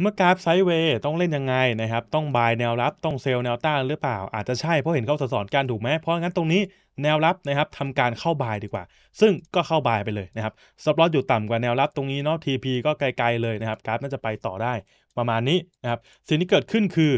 เมื่อกราฟไซด์เวย์ต้องเล่นยังไงนะครับ ต้องบายแนวรับต้องเซลแนวต้านหรือเปล่าอาจจะใช่ เพราะเห็นเขาสอนการถูกไหมเพราะงั้นตรงนี้แนวรับนะครับทำการเข้าบายดีกว่า ซึ่งก็เข้าบายไปเลยนะครับสปอตอยู่ต่ำกว่าแนวรับตรงนี้เนาะ TP ก็ไกลๆเลยนะครับกราฟน่าจะไปต่อได้ประมาณนี้นะครับ สิ่งที่เกิดขึ้นคือ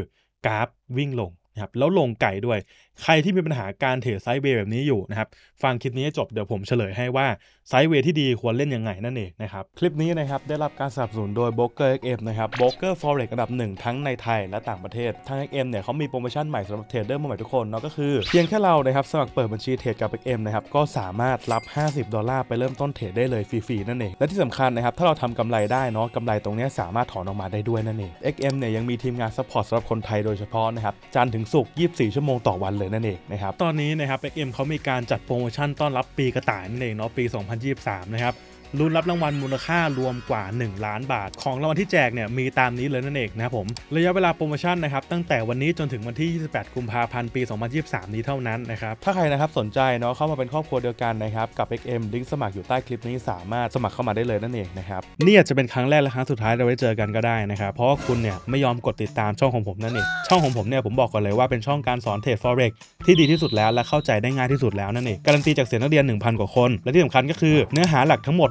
กราฟวิ่งลงนะครับแล้วลงไก่ด้วยใครที่มีปัญหาการเทรดไซด์เวย์แบบนี้อยู่นะครับ ฟังคลิปนี้จบ เดี๋ยวผมเฉลยให้ว่าไซด์เวย์ที่ดีควรเล่นยังไงนั่นเองนะครับ คลิปนี้นะครับ ได้รับการสนับสนุนโดยบกเอ o k เอ็มนะครับบ b r o k e r Forex อันดับหนึ่งทั้งในไทยและต่างประเทศทางเ็ m เนี่ยเขามีโปรโมชั่นใหม่สำหรับเทรดเดอร์มือใหม่ทุกคน เนาะก็คือเพียงแค่เรานะครับสมัครเปิดบัญชีเทรดกับเ็มนะครับก็สามารถรับ50ดอลลาร์ไปเริ่มต้นเทรดได้เลยฟรีๆนั่นเองและที่สำคัญนะครับถ้าเราทำกำไรได้เนาะกำไรตรงนี้สามารถถอนออกมาได้ด้วยนั่นเอง XM เนี่ยยังมีทีมงานซัพพอร์ตสำหรับคนไทยโดยเฉพาะนะครับจันถึงศุกร์24 ชั่วโมงต่อวันเลนั่นเองนะครับ ตอนนี้นะครับ็ m เขามีการจัดโปรโมชั่นต้อนรับปีกระต่ายนั่นเองเนาะปี 2023 นะครับลุ้นรับรางวัลมูลค่ารวมกว่า 1 ล้านบาท ของรางวัลที่แจกเนี่ยมีตามนี้เลยนั่นเองนะครับผมระยะเวลาโปรโมชั่นนะครับตั้งแต่วันนี้จนถึงวันที่28กุมภาพันธ์ปี2023 นี้เท่านั้นนะครับถ้าใครนะครับสนใจเนาะเข้ามาเป็นครอบครัวเดียวกันนะครับกับ XM ลิงก์สมัครอยู่ใต้คลิปนี้สามารถสมัครเข้ามาได้เลยนั่นเองนะครับนี่อาจจะเป็นครั้งแรกและครั้งสุดท้ายเราได้เจอกันก็ได้นะครับเพราะคุณเนี่ยไม่ยอมกดติดตามช่องของผมนั่นเองช่องของผมเนี่ยผมบอกก่อนเลยว่าเป็นช่องการสอนเทรด forex ที่ดีที่สุดแล้วและเข้าใจได้ง่ายที่สุดแล้วนั่นเองการันตีจากเสียงนักเรียน 1,000กว่าคนและที่สำคัญก็คือ เนื้อหาหลักทั้งหมด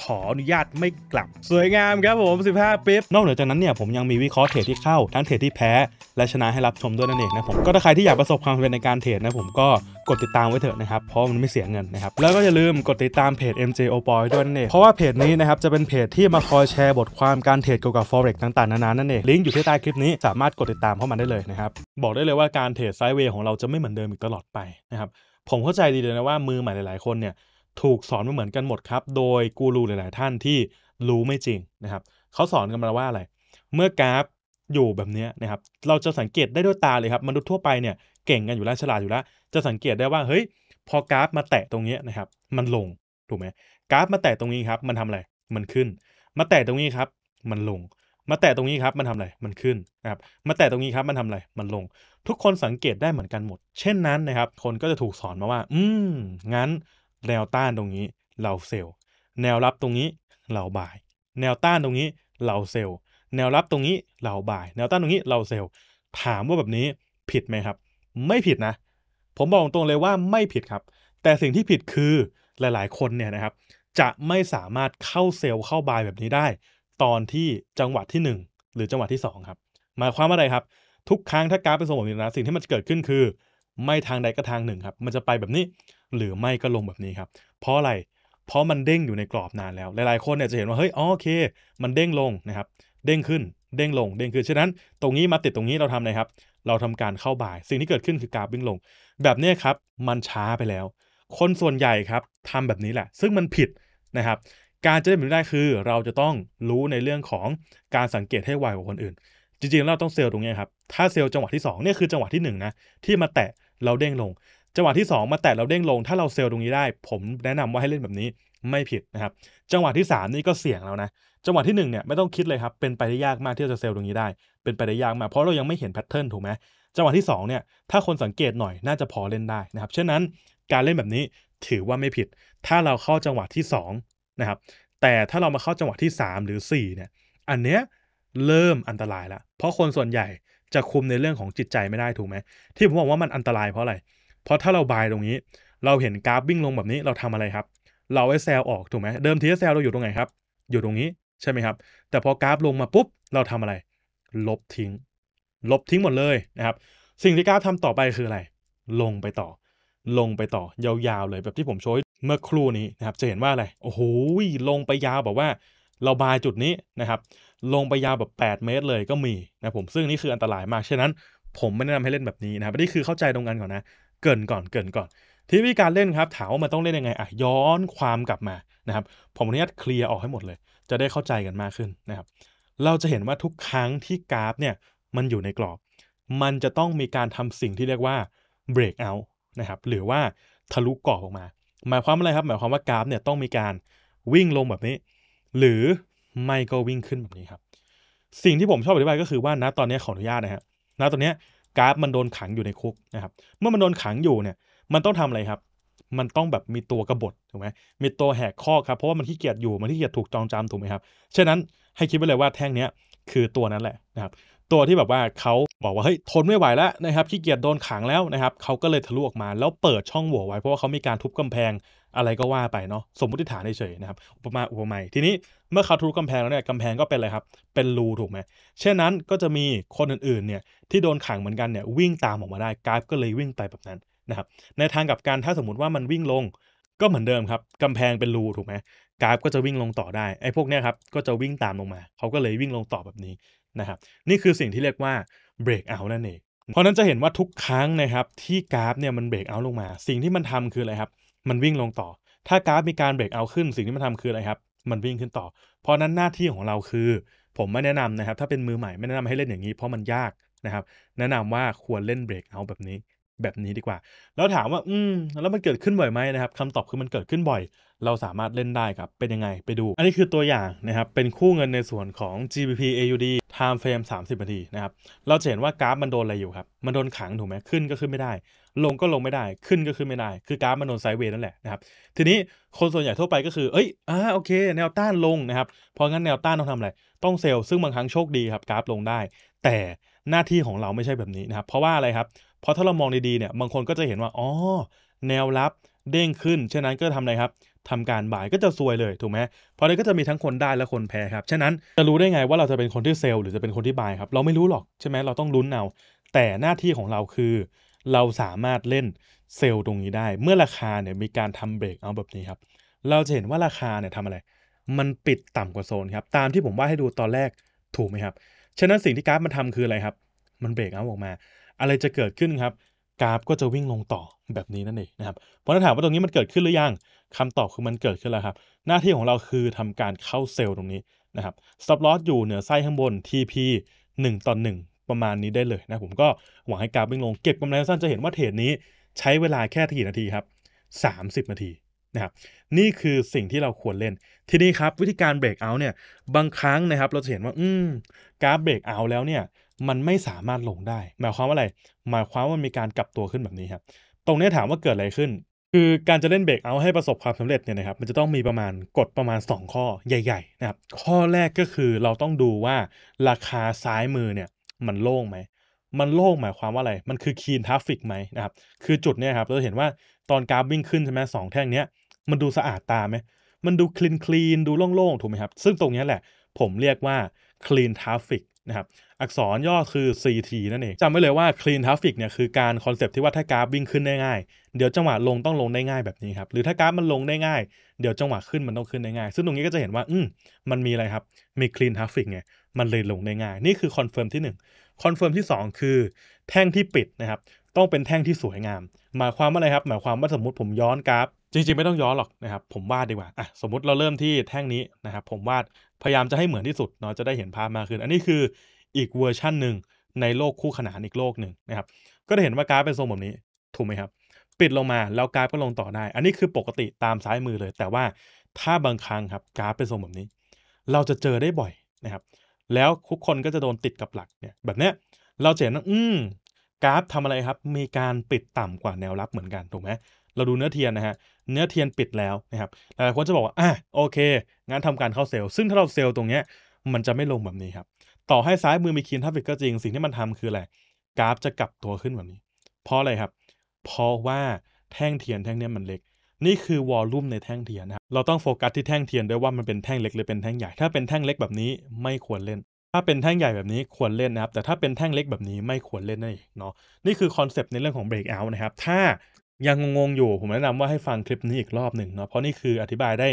ขออนุญาตไม่กลับสวยงามครับผม 15ปิ๊บนอกเหนือจากนั้นเนี่ย ผมยังมีวิเคราะห์เทรดที่เข้า ทั้งเทรดที่แพ้ และชนะให้รับชมด้วยนั่นเองนะผม ก็ถ้าใครที่อยากประสบความสำเร็จในการเทรดนะผมก็กดติดตามไว้เถอะนะครับ เพราะมันไม่เสียเงินนะครับ แล้วก็อย่าลืมกดติดตามเพจ MJ o b o y ด้วยนั่นเองเพราะว่าเพจนี้นะครับจะเป็นเพจที่มาคอยแชร์บทความการเทรดเกี่ยวกับ forex ต่าง ๆ นานา นั่นเอง ลิงก์อยู่ที่ใต้คลิปนี้ สามารถกดติดตามเข้ามาได้เลยนะครับ บอกได้เลยว่าการเทรดไซด์เวย์ของเราจะไม่เหมือนเดิมอีกตลอดไปนะครับ ผมเข้าใจดีเลยนะว่ามือใหม่หลาย ๆคนเนี่ยถูกสอนมาเหมือนกันหมดครับโดยกูรูหลาย ๆท่านที่รู้ไม่จริงนะครับ เขาสอนกันมาว่าอะไร เมื่อกราฟอยู่แบบนี้นะครับเราจะสังเกตได้ด้วยตาเลยครับมนุษย์ทั่วไปเนี่ยเก่งกันอยู่แล้วฉลาดอยู่แล้ว จะสังเกตได้ว่าเฮ้ยพอกราฟมาแตะตรงนี้นะครับ มันลงถูกไหมกราฟมาแตะตรงนี้ครับ มันทำอะไรมันขึ้น มาแตะตรงนี้ครับ มันลง มาแตะตรงนี้ครับมันทำอะไร มันขึ้นนะครับมาแตะตรงนี้ครับมันทำอะไร มันลง ทุกคนสังเกตได้เหมือนกันหมด เช่นนั้นนะครับ คนก็จะถูกสอนมาว่า อืมงั้นแนวต้านตรงนี้เราเซล์แนวรับตรงนี้เราบ่าย แนวต้านตรงนี้เราเซล์แนวรับตรงนี้เราบ่าย แนวต้านตรงนี้เราเซล์ถามว่าแบบนี้ผิดไหมครับ ไม่ผิดนะ ผมบอกตรงเลยว่าไม่ผิดครับ แต่สิ่งที่ผิดคือหลายๆคนเนี่ยนะครับ จะไม่สามารถเข้าเซลล์เข้าบายแบบนี้ได้ ตอนที่จังหวัดที่ 1 หรือจังหวัดที่ 2 ครับหมายความว่าอะไรครับ ทุกครั้งถ้ากราฟเป็นทรงแบบนี้นะ สิ่งที่มันจะเกิดขึ้นคือไม่ทางใดก็ทางหนึ่งครับ มันจะไปแบบนี้หรือไม่ก็ลงแบบนี้ครับ เพราะอะไร เพราะมันเด้งอยู่ในกรอบนานแล้ว หลายๆคนเนี่ยจะเห็นว่า เฮ้ยโอเค มันเด้งลงนะครับ เด้งขึ้น เด้งลง เด้งขึ้น ฉะนั้น ตรงนี้มาติดตรงนี้เราทำอะไรครับ เราทำการเข้าบ่าย สิ่งที่เกิดขึ้นคือกราฟวิ่งลง แบบนี้ครับ มันช้าไปแล้ว คนส่วนใหญ่ครับทำแบบนี้แหละ ซึ่งมันผิดนะครับ การจะได้แบบนี้ได้คือเราจะต้องรู้ในเรื่องของการสังเกตให้ไวกว่าคนอื่น จริง ๆ เราต้องเซลล์ตรงนี้ครับ ถ้าเซลล์จังหวะที่2เนี่ยคือจังหวะที่1นะที่มาแตะเราเด้งลง จังหวะที่ 2 มาแตะเราเด้งลง ถ้าเราเซลล์ตรงนี้ได้ ผม แนะนำว่าให้เล่นแบบนี้ไม่ผิดนะครับจังหวะที่ 3 นี่ก็เสี่ยงแล้วนะจังหวะที่1เนี่ยไม่ต้องคิดเลยครับเป็นไปได้ยากมากที่จะเซลล์ตรงนี้ได้ เป็นไปได้ยากมากเพราะเรายังไม่เห็นแพทเทิร์นถูกไหมจังหวะที่2เนี่ยถ้าคนสังเกตหน่อยน่าจะพอเล่นได้นะครับฉะนั้นการเล่นแบบนี้ถือว่าไม่ผิด ถ้าเราเข้าจังหวะที่2นะครับแต่ถ้าเรามาเข้าจังหวะที่ 3 หรือ4เนี่ยอันเนี้ยเริ่มอันตรายแล้วเพราะคนส่วนใหญ่จะคุมในเรื่องของจิตใจไม่ได้ถูกไหมที่ผมบอกว่ามันอันตรายเพราะอะไร เพราะถ้าเราบายตรงนี้ เราเห็นกราฟวิ่งลงแบบนี้เราทำอะไรครับ เราไอเซลออกถูกไหมเดิมทีไอเซลเราอยู่ตรงไหนครับ อยู่ตรงนี้ใช่ไหมครับ แต่พอกราฟลงมาปุ๊บเราทำอะไร ลบทิ้ง ลบทิ้งหมดเลยนะครับ สิ่งที่กราฟทำาต่อไปคืออะไร ลงไปต่อ ลงไปต่อ ยาวๆเลยแบบที่ผมโชว์เมื่อครู่นี้นะครับจะเห็นว่าอะไรโอ้โหลงไปยาวแบบว่า เราบายจุดนี้นะครับลงไปยาวแบบ 8 เมตร เลยก็มีนะผมซึ่งนี่คืออันตรายมาก ฉะนั้น ผมไม่แนะนำให้เล่นแบบนี้นะครับนี่คือเข้าใจตรงกันก่อนนะ เกินก่อนเกินก่อน ที่วิธีการเล่นครับ ถามว่ามันต้องเล่นยังไงอ่ะย้อนความกลับมานะครับผมอนุญาตเคลียร์ออกให้หมดเลย จะได้เข้าใจกันมากขึ้นนะครับเราจะเห็นว่าทุกครั้งที่กราฟเนี่ยมันอยู่ในกรอบ มันจะต้องมีการทำสิ่งที่เรียกว่า break out นะครับ หรือว่าทะลุกรอบออกมา หมายความอะไรครับ หมายความว่ากราฟ เนี่ยต้องมีการวิ่งลงแบบนี้ หรือไม่ก็วิ่งขึ้นแบบนี้ครับสิ่งที่ผมชอบอธิบายก็คือว่าณตอนนี้ขออนุญาตนะฮะณตอนนี้กราฟมันโดนขังอยู่ในคุกนะครับ เมื่อมันโดนขังอยู่เนี่ย มันต้องทำอะไรครับ มันต้องแบบมีตัวกบฏถูกไหมมีตัวแหกข้อครับเพราะว่ามันขี้เกียจอยู่มันขี้เกียจถูกจองจำถูกไหมครับฉะนั้นให้คิดไปเลยว่าแท่งเนี้ยคือตัวนั้นแหละนะครับตัวที่แบบว่าเขาบอกว่าเฮ้ยทนไม่ไหวแล้วนะครับขี้เกียจโดนขังแล้วนะครับเขาก็เลยทะลุออกมา แล้วเปิดช่องโหว่ไว้เพราะว่าเขามีการทุบกำแพงอะไรก็ว่าไปเนาะสมมติฐานเฉยๆนะครับอุปมาอุปไมยทีนี้เมื่อเขาทุบกำแพงแล้วเนี่ยกำแพงก็เป็นอะไรครับเป็นรูถูกไหมเช่นนั้นก็จะมีคนอื่นๆเนี่ยที่โดนขังเหมือนกันเนี่ยวิ่งตามออกมาได้กราฟก็เลยวิ่งไปแบบนั้นนะครับในทางกับการถ้าสมมติว่ามันวิ่งลงก็เหมือนเดิมครับกำแพงเป็นรูถูกไหมกราฟก็จะวิ่งลงต่อได้ไอ้พวกเนี้ยครับก็จะวิ่งตามลงมาเขาก็เลยวิ่งลงต่อแบบนี้นะครับนี่คือสิ่งที่เรียกว่า break out นั่นเอง เพราะนั้นจะเห็นว่าทุกครั้งนะครับที่กราฟเนี่ยมันเบรกเอาลงมา สิ่งที่มันทำคืออะไรครับ มันวิ่งลงต่อ ถ้ากราฟมีการเบรกเอาขึ้น สิ่งที่มันทำคืออะไรครับมันวิ่งขึ้นต่อ เพราะนั้นหน้าที่ของเราคือ ผมไม่แนะนำนะครับ ถ้าเป็นมือใหม่ไม่แนะนำให้เล่นอย่างนี้ เพราะมันยากนะครับ แนะนำว่าควรเล่นเบรกเอาแบบนี้แบบนี้ดีกว่า แล้วถามว่า อืม แล้วมันเกิดขึ้นบ่อยไหมนะครับคำตอบคือมันเกิดขึ้นบ่อย เราสามารถเล่นได้ครับเป็นยังไงไปดู อันนี้คือตัวอย่างนะครับเป็นคู่เงินในส่วนของ GBP AUD time frame 30นาที นะครับเราจะเห็นว่ากราฟมันโดนอะไรอยู่ครับ มันโดนขังถูกไหมขึ้นก็ขึ้นไม่ได้ ลงก็ลงไม่ได้ขึ้นก็ขึ้นไม่ได้คือกราฟมันโดนไซด์เวย์นั่นแหละนะครับทีนี้คนส่วนใหญ่ทั่วไปก็คือ เอ้ยอ่าโอเคแนวต้านลงนะครับเพราะงั้นแนวต้านต้องทำอะไรต้องเซลล์ซึ่งบางครั้งโชคดีครับกราฟลงได้ แต่หน้าที่ของเราไม่ใช่แบบนี้นะครับ เพราะว่าอะไรครับเพราะถ้าเรามองดีๆเนี่ยบางคนก็จะเห็นว่าอ๋อแนวรับเด้งขึ้นฉะนั้นก็ทำอะไรครับทำการบ่ายก็จะซวยเลยถูกไหมเพราะนั้นก็จะมีทั้งคนได้และคนแพ้ครับ ฉะนั้นจะรู้ได้ไงว่าเราจะเป็นคนที่เซลล์หรือจะเป็นคนที่บายครับเราไม่รู้หรอกใช่ไหมเราต้องลุ้นเอาแต่หน้าที่ของเราคือ เราสามารถเล่นเซลล์ตรงนี้ได้ เมื่อราคาเนี่ยมีการทำเบรกเอาแบบนี้ครับ เราจะเห็นว่าราคาเนี่ยทำอะไร มันปิดต่ำกว่าโซนครับตามที่ผมว่าให้ดูตอนแรกถูกไหมครับฉะนั้นสิ่งที่กราฟมันทำคืออะไรครับมันเบรกเอาออกมาอะไรจะเกิดขึ้นครับ กราฟก็จะวิ่งลงต่อแบบนี้นั่นเองนะครับเพราะถ้าถามว่าตรงนี้มันเกิดขึ้นหรือยัง คำตอบคือมันเกิดขึ้นแล้วครับ หน้าที่ของเราคือทำการเข้าเซลล์ตรงนี้นะครับสต็อปลอสอยู่เหนือไส้ข้างบน TP 1ต่อ1ประมาณนี้ได้เลยนะ ผมก็หวังให้กราฟวิ่งลงเก็บกำไรสั้นจะเห็นว่าเทรดนี้ ใช้เวลาแค่กี่นาทีครับ 30 นาทีนะครับนี่คือสิ่งที่เราควรเล่นทีนี้ครับ วิธีการเบรกเอาเนี่ย บางครั้งนะครับเราจะเห็นว่าอืมกราฟเบรกเอาแล้วเนี่ยมันไม่สามารถลงได้หมายความว่าอะไร หมายความว่ามันมีการกลับตัวขึ้นแบบนี้ครับตรงนี้ถามว่าเกิดอะไรขึ้น คือการจะเล่นเบรกเอาให้ประสบความสำเร็จเนี่ยนะครับมันจะต้องมีประมาณกดประมาณ 2 ข้อใหญ่ๆนะครับข้อแรกก็คือเราต้องดูว่าราคาซ้ายมือเนี่ยมันโล่งไหม มันโล่งหมายความว่าอะไรมันคือคีนทราฟฟิกไหมนะครับ คือจุดเนี่ยครับเราจะเห็นว่าตอนกราฟวิ่งขึ้นใช่ไหมสองแท่งเนี้ย มันดูสะอาดตาไหมมันดูคลีนคลีนดูโล่งๆถูกไหมครับซึ่งตรงนี้แหละ ผมเรียกว่า clean traffic นะครับอักษรย่อคือ CT นั่นเองจำไว้เลยว่า clean traffic เนี่ยคือการคอนเซปที่ว่าถ้ากราฟวิ่งขึ้นได้ง่าย เดี๋ยวจังหวะลง ต้องลงได้ง่ายแบบนี้ครับหรือถ้ากราฟมันลงได้ง่าย เดี๋ยวจังหวะขึ้นมันต้องขึ้นได้ง่าย ซึ่งตรงนี้ก็จะเห็นว่าอืมมันมีอะไรครับ มี clean traffic ไงมันเลยลงได้ง่าย นี่คือคอนเฟิร์มที่1คอนเฟิร์มที่ 2 คือ แท่งที่ปิดนะครับต้องเป็นแท่งที่สวยงามหมายความว่าอะไรครับหมายความว่าสมมติผมย้อนกราฟจริงๆ ไม่ต้องย้อนหรอกนะครับผมวาดดีกว่าอ่ะสมมติเราเริ่มที่แท่งนี้นะครับผมวาดพยายามจะให้เหมือนที่สุดเนาะจะได้เห็นภาพมากขึ้น อันนี้คืออีกเวอร์ชันหนึ่งในโลกคู่ขนานอีกโลกหนึ่งนะครับก็จะเห็นว่ากราฟเป็นทรงแบบนี้ถูกไหมครับปิดลงมาแล้วกราฟก็ลงต่อได้ อันนี้คือปกติตามซ้ายมือเลย แต่ว่าถ้าบางครั้งครับกราฟเป็นทรงแบบนี้ เราจะเจอได้บ่อยนะครับแล้วทุกคนก็จะโดนติดกับหลักเนี่ยแบบเนี้ยเราเห็นว่าอืมกราฟทำอะไรครับมีการปิดต่ำกว่าแนวรับเหมือนกันถูกไหมเราดูเนื้อเทียนนะฮะ เนื้อเทียนปิดแล้วนะครับ หลายคนจะบอกว่า อ่ะโอเค งั้นทำการเข้าเซลล์ซึ่งถ้าเราเซลล์ตรงเนี้ย มันจะไม่ลงแบบนี้ครับ ต่อให้ซ้ายมือมีคีนทัฟฟิกก็จริง สิ่งที่มันทำคืออะไรกราฟจะกลับตัวขึ้นแบบนี้ เพราะอะไรครับ เพราะว่าแท่งเทียนแท่งเนี้ยมันเล็ก นี่คือวอลลุ่มในแท่งเทียนนะครับเราต้องโฟกัสที่แท่งเทียนด้วยว่ามันเป็นแท่งเล็กหรือเป็นแท่งใหญ่ ถ้าเป็นแท่งเล็กแบบนี้ไม่ควรเล่น ถ้าเป็นแท่งใหญ่แบบนี้ควรเล่นนะครับ แต่ถ้าเป็นแท่งเล็กแบบนี้ไม่ควรเล่นนั่นเองเนาะนี่คือคอนเซปต์ในเรื่องของเบรกเอาท์นะครับ ถ้ายังงงๆ อยู่ ผมแนะนำว่าให้ฟังคลิปนี้อีกรอบหนึ่งเนาะ เพราะนี่คืออธิบายได้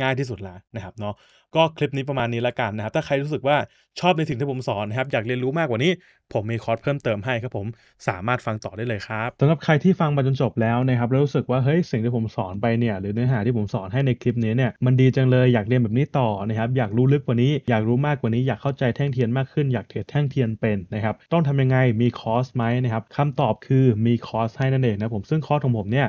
ง่ายที่สุดละนะครับเนาะก็คลิปนี้ประมาณนี้ละกันนะครับ ถ้าใครรู้สึกว่าชอบในสิ่งที่ผมสอนนะครับ อยากเรียนรู้มากกว่านี้ ผมมีคอร์สเพิ่มเติมให้ครับผมสามารถฟังต่อได้เลยครับสำหรับใครที่ฟังมาจนจบแล้วนะครับแล้วรู้สึกว่า เฮ้ย สิ่งที่ผมสอนไปเนี่ย หรือเนื้อหาที่ผมสอนให้ในคลิปนี้เนี่ย มันดีจังเลย อยากเรียนแบบนี้ต่อนะครับ อยากรู้ลึกกว่านี้ อยากรู้มากกว่านี้ อยากเข้าใจแท่งเทียนมากขึ้น อยากเทรดแท่งเทียนเป็นนะครับ ต้องทำยังไง มีคอร์สไหมนะครับคำตอบคือมีคอร์สให้นั่นเองนะผม ซึ่งคอร์สของผมเนี่ย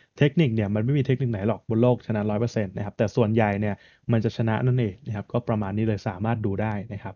เทคนิคเนี่ยมันไม่มีเทคนิคไหนหรอก บนโลกชนะ 100%นะครับ แต่ส่วนใหญ่เนี่ยมันจะชนะนั่นเองนะครับ ก็ประมาณนี้เลยสามารถดูได้นะครับ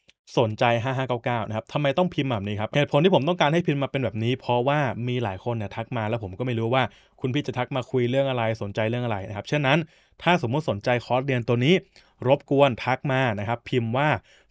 สนใจ 5599 นะครับทำไมต้องพิมพ์แบบนี้ครับ เหตุผลที่ผมต้องการให้พิมพ์มาเป็นแบบนี้ เพราะว่ามีหลายคนเนี่ยทักมาแล้วผมก็ไม่รู้ว่าคุณพี่จะทักมาคุยเรื่องอะไร สนใจเรื่องอะไรนะครับเช่นนั้นถ้าสมมุติสนใจคอร์สเรียนตัวนี้รบกวนทักมานะครับ พิมพ์ว่า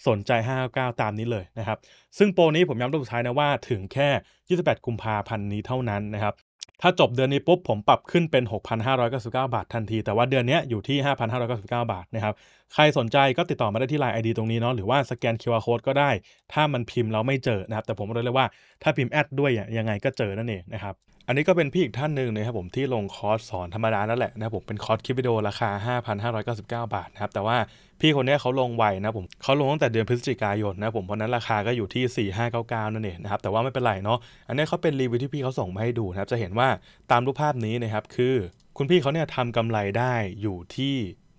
สนใจ599 ตามนี้เลยนะครับ ซึ่งโปรนี้ผมย้ำตองสุดท้ายนะว่าถึงแค่ 28 กุมภาพันธ์นี้เท่านั้นนะครับ ถ้าจบเดือนนี้ปุ๊บผมปรับขึ้นเป็น 6,599 บาททันที แต่ว่าเดือนนี้อยู่ที่ 5,599 บาทนะครับใครสนใจก็ติดต่อมาได้ที่ไ i n e ID ตรงนี้เนาะหรือว่าสแกน QR Code ก็ได้ ถ้ามันพิมพ์แล้วไม่เจอนะครับแต่ผมบอกเลยว่าถ้าพิมพ์แอดด้วยยังไงก็เจอนั่นเองนะครับอันนี้ก็เป็นพี่อีกท่านหนึ่งนะครับผมที่ลงคอร์สสอนธรรมดานั่นแหละนะครับผมเป็นคอร์สคลิปวิดีโอราคา 5,599 บาทนะครับแต่ว่าพี่คนนี้เขาลงไวนะผมเขาลงตั้งแต่เดือนพฤศจิกายนนะผมเพราะนั้นราคาก็อยู่ที่4599นั่นเองนะครับแต่ว่าไม่เป็นไรเนาะอันนี้เขาเป็นรีวิวที่พี่เขาส่งมาให้ดูนะครับจะเห็นว่าตามรูปภาพนี้นะครับคือคุณพี่เขาเนี่ยทำกำไรได้อยู่ที่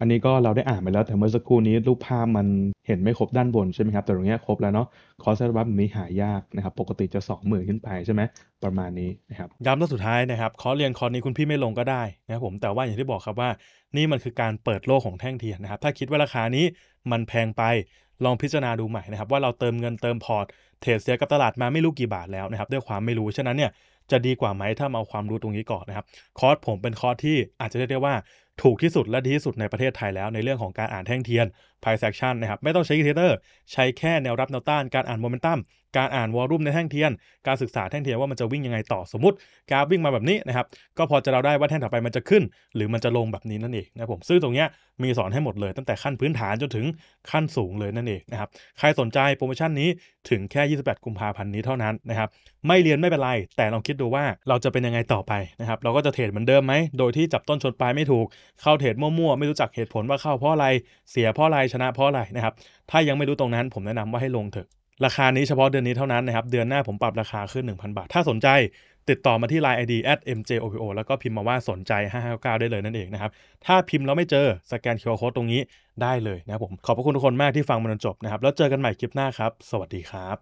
อันนี้ก็เราได้อ่านไปแล้ว แต่เมื่อสักครู่นี้ รูปภาพมันเห็นไม่ครบด้านบนใช่ไหมครับแต่ตรงนี้ครบแล้วเนาะคอร์สร์บับนี้หายากนะครับปกติจะ2มื่นขึ้นไป ใช่ไหมประมาณนี้นะครับย้ำตรองสุดท้ายนะครับคอร์สเรียนคอร์ส นี้คุณพี่ไม่ลงก็ได้นะครับผมแต่ว่าอย่างที่บอกครับว่านี่มันคือการเปิดโลกของแท่งเทียนนะครับถ้าคิดว่าราคานี้มันแพงไปลองพิจารณาดูใหม่นะครับว่าเราเติมเงินเติมพอร์ตเทรดเสียกับตลาดมาไม่รู้กี่บาทแล้วนะครับด้วยความไม่รู้ฉะนั้นเนี่ยจะดีกว่าไหมถ้ามาเอาความรู้ตรงนี้ก่อนนะครับคอร์สผมเป็นคอร์สที่อาจจะเรียกได้ว่าถูกที่สุดและดีที่สุดในประเทศไทยแล้วในเรื่องของการอ่านแท่งเทียน t ายเซกชันนะครับไม่ต้องใช้เท d เ c อร์ใช้แค่แนวรับแนวต้านการอ่านโมเมนตัมการอ่านวอลลุ่มในแท่งเทียนการศึกษาแท่งเทียนว่ามันจะวิ่งยังไงต่อสมมติกราฟวิ่งมาแบบนี้นะครับก็พอจะเราได้ว่าแท่งถัดไปมันจะขึ้น หรือมันจะลงแบบนี้นั่นเองนะผมซึ่งตรงเนี้ยมีสอนให้หมดเลย ตั้งแต่ขั้นพื้นฐานจนถึงขั้นสูงเลยนั่นเองนะครับใครสนใจโปรโมชั่นนี้ถึงแค่ 28กุมภาพันธ์นี้เท่านั้นนะครับไม่เรียนไม่เป็นไร แต่ลองคิดดูว่าเราจะเป็นยังไงต่อไปนะครับเราก็จะเทรดเหมือนเดิมไหมโดยที่จับต้นชนปลายไม่ถูกเข้าเทรดมั่วๆไม่รู้จักเหตุผลว่าเข้าเพราะอะไรเสียเพราะอะไรชนะเพราะอะไรนะครับ ถ้ายังไม่รู้ตรงนั้นผมแนะนำว่าให้ลงเถอะ ราคานี้เฉพาะเดือนนี้เท่านั้นนะครับ เดือนหน้าผมปรับราคาขึ้น 1,000 บาท ถ้าสนใจ ติดต่อมาที่ Line ID at mjopo แล้วก็พิมพ์มาว่าสนใจ 559 ได้เลยนั่นเองนะครับ ถ้าพิมพ์แล้วไม่เจอ สแกน QR Code ตรงนี้ได้เลยนะครับผม ขอบพระคุณทุกคนมากที่ฟังมาจนจบนะครับ แล้วเจอกันใหม่คลิปหน้าครับ สวัสดีครับ